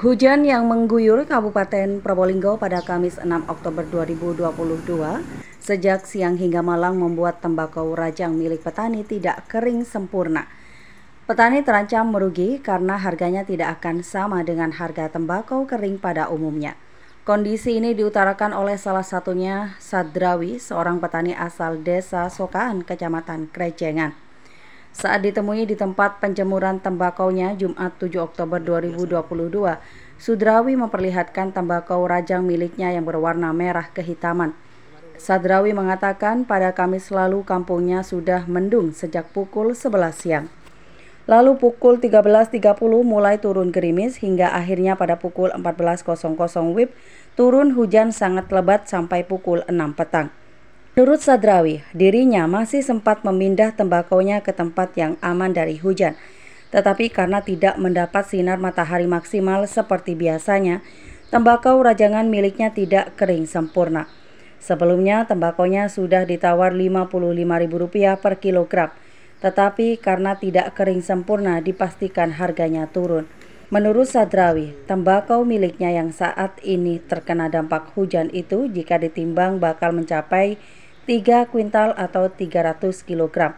Hujan yang mengguyur Kabupaten Probolinggo pada Kamis 6 Oktober 2022 sejak siang hingga malam membuat tembakau rajang milik petani tidak kering sempurna. Petani terancam merugi karena harganya tidak akan sama dengan harga tembakau kering pada umumnya. Kondisi ini diutarakan oleh salah satunya Sadrawi, seorang petani asal desa Sokaan, Kecamatan Krecengan saat ditemui di tempat penjemuran tembakau nya, Jumat 7 Oktober 2022. Sudrawi memperlihatkan tembakau rajang miliknya yang berwarna merah kehitaman. Sadrawi mengatakan pada Kamis lalu kampungnya sudah mendung sejak pukul 11 siang. Lalu pukul 13.30 mulai turun gerimis hingga akhirnya pada pukul 14.00 WIB turun hujan sangat lebat sampai pukul 6 petang. Menurut Sadrawi, dirinya masih sempat memindah tembakonya ke tempat yang aman dari hujan. Tetapi karena tidak mendapat sinar matahari maksimal seperti biasanya, tembakau rajangan miliknya tidak kering sempurna. Sebelumnya tembakonya sudah ditawar Rp55.000 per kilogram, tetapi karena tidak kering sempurna dipastikan harganya turun. Menurut Sadrawi, tembakau miliknya yang saat ini terkena dampak hujan itu jika ditimbang bakal mencapai 3 kuintal atau 300 kg.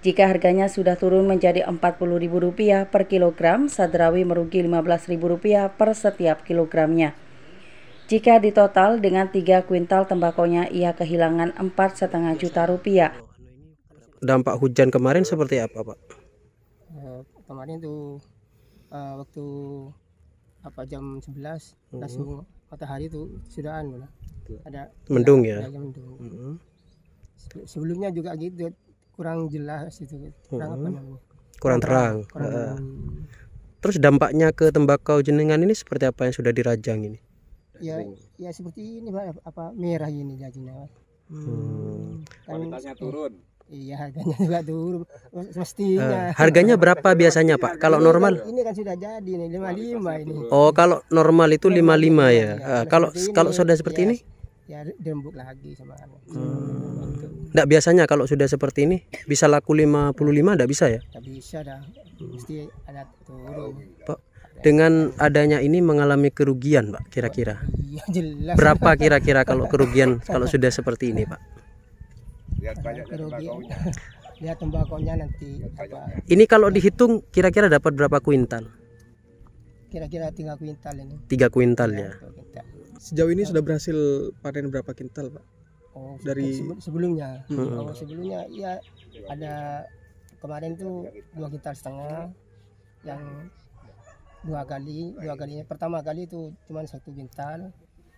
Jika harganya sudah turun menjadi Rp40.000 per kilogram, Sadrawi merugi Rp15.000 per setiap kilogramnya. Jika ditotal dengan 3 kuintal tembakonya ia kehilangan empat setengah juta rupiah. Dampak hujan kemarin seperti apa, Pak? Eh, kemarin itu uh, eh, waktu apa jam 11 hmm. langsung matahari tuh sudahan anu, Ada mendung ya. Ada mendung. Hmm sebelumnya juga gitu kurang jelas itu kurang hmm. apa kurang terang, kurang terang. Uh, terus dampaknya ke tembakau jenengan ini seperti apa yang sudah dirajang ini ya ya seperti ini pak apa merah ini jadinya hmm. Kan kualitasnya eh, turun Iya harganya juga turun mestinya. Uh, harganya berapa biasanya Pak? Kalau normal? Kan ini kan sudah jadi nih lima lima ini. Oh kalau normal itu lima lima ya. uh, kalau kalau sudah seperti ya, ini? Ya dirembuk lagi sama Hmm. Enggak biasanya kalau sudah seperti ini bisa laku 55 enggak bisa ya? Enggak bisa dah. Mesti ada turun. Pak, dengan adanya ini mengalami kerugian, Pak, kira-kira. Iya, jelas. Berapa kira-kira kalau kerugian kalau sudah seperti ini, Pak? Lihat banyak kerugian. Lihat tembakonya nanti Ini kalau dihitung kira-kira dapat berapa kuintal? Kira-kira 3 kuintal ini. 3 kuintal iya, ya. Sejauh ini sudah berhasil panen berapa kuintal, Pak? oh, dari sebelumnya hmm. kalau sebelumnya ya ada kemarin tuh dua gitar setengah yang dua kali dua kalinya pertama kali itu cuma satu gintal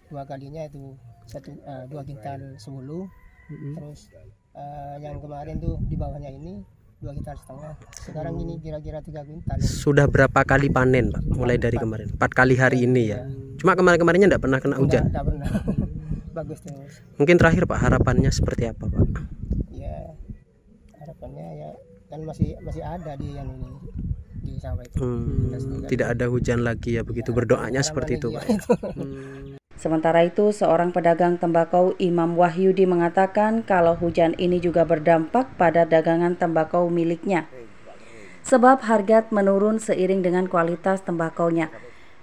dua kalinya itu satu uh, dua gintal sepuluh -hmm. terus uh, yang kemarin tuh di bawahnya ini dua gitar setengah sekarang ini kira-kira tiga gintal sudah berapa kali panen pak mulai dari kemarin empat kali hari ini ya hmm. cuma kemarin kemarinnya tidak pernah kena hujan tidak pernah bagus terus mungkin terakhir pak harapannya seperti apa pak ya harapannya ya kan masih masih ada di yang ini di sawah itu hmm, kan. tidak ada hujan lagi ya begitu ya, berdoanya seperti itu pak ya. Sementara itu, seorang pedagang tembakau Imam Wahyudi mengatakan kalau hujan ini juga berdampak pada dagangan tembakau miliknya. Sebab harga menurun seiring dengan kualitas tembakaunya.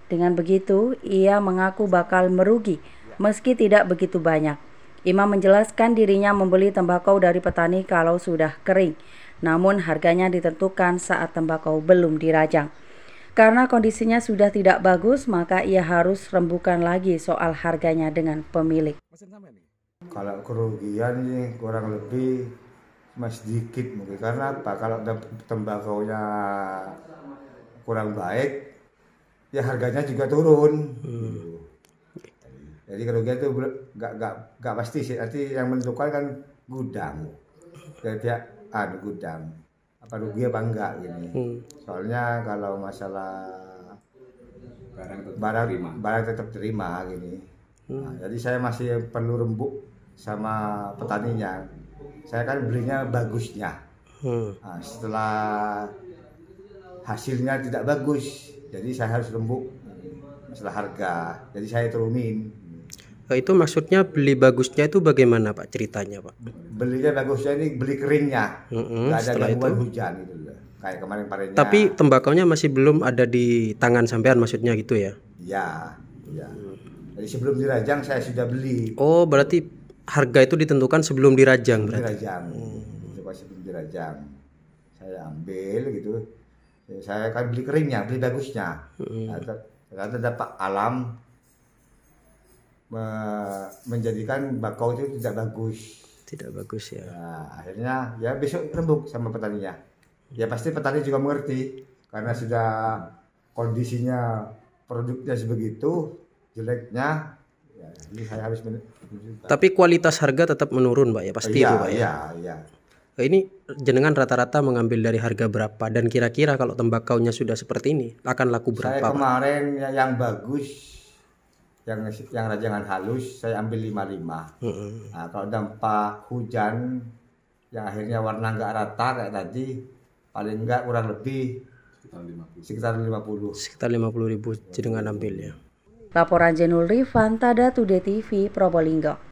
Dengan begitu, ia mengaku bakal merugi meski tidak begitu banyak. Imam menjelaskan dirinya membeli tembakau dari petani kalau sudah kering, namun harganya ditentukan saat tembakau belum dirajang. Karena kondisinya sudah tidak bagus, maka ia harus rembukan lagi soal harganya dengan pemilik. Kalau kerugian ini kurang lebih masih sedikit mungkin karena apa? Kalau tembakau nya kurang baik, ya harganya juga turun. Hmm. Jadi kerugian itu gak, nggak nggak pasti sih. Nanti yang menentukan kan gudang. Jadi dia ada ah, gudang. Apa rugi apa enggak gini. Hmm. Soalnya kalau masalah barang tetap barang, terima. barang tetap terima gini. Hmm. Nah, jadi saya masih perlu rembuk sama petaninya. Saya kan belinya bagusnya. Hmm. Nah, setelah hasilnya tidak bagus, jadi saya harus rembuk masalah harga. Jadi saya turunin Nah, itu maksudnya beli bagusnya itu bagaimana Pak ceritanya Pak? Belinya bagusnya ini beli keringnya, mm-hmm, nggak ada setelah itu. hujan gitu kayak kemarin parennya. Tapi tembakaunya masih belum ada di tangan sampean maksudnya gitu ya? Ya, ya. Jadi sebelum dirajang saya sudah beli. Oh berarti harga itu ditentukan sebelum dirajang sebelum berarti? Dirajang, hmm. coba sebelum dirajang saya ambil gitu. Saya akan beli keringnya, beli bagusnya. Hmm. Nah, dapat alam menjadikan bakau itu tidak bagus. Tidak bagus ya. Nah, akhirnya ya besok rembuk sama petaninya. Ya pasti petani juga mengerti karena sudah kondisinya produknya sebegitu jeleknya ya, ini saya harus tapi kualitas harga tetap menurun Pak ya pasti ya, itu iya, pak ya iya iya ini jenengan rata-rata mengambil dari harga berapa dan kira-kira kalau tembakau nya sudah seperti ini akan laku berapa? Saya kemarin pak? Ya, yang bagus yang yang rajangan halus saya ambil 55. Hmm. Nah, kalau dampak hujan yang akhirnya warna enggak rata kayak tadi paling enggak kurang lebih sekitar 50. Sekitar 50. ribu jadi ambil ya. Laporan Jenul Rifan, Tada Today TV, Probolinggo.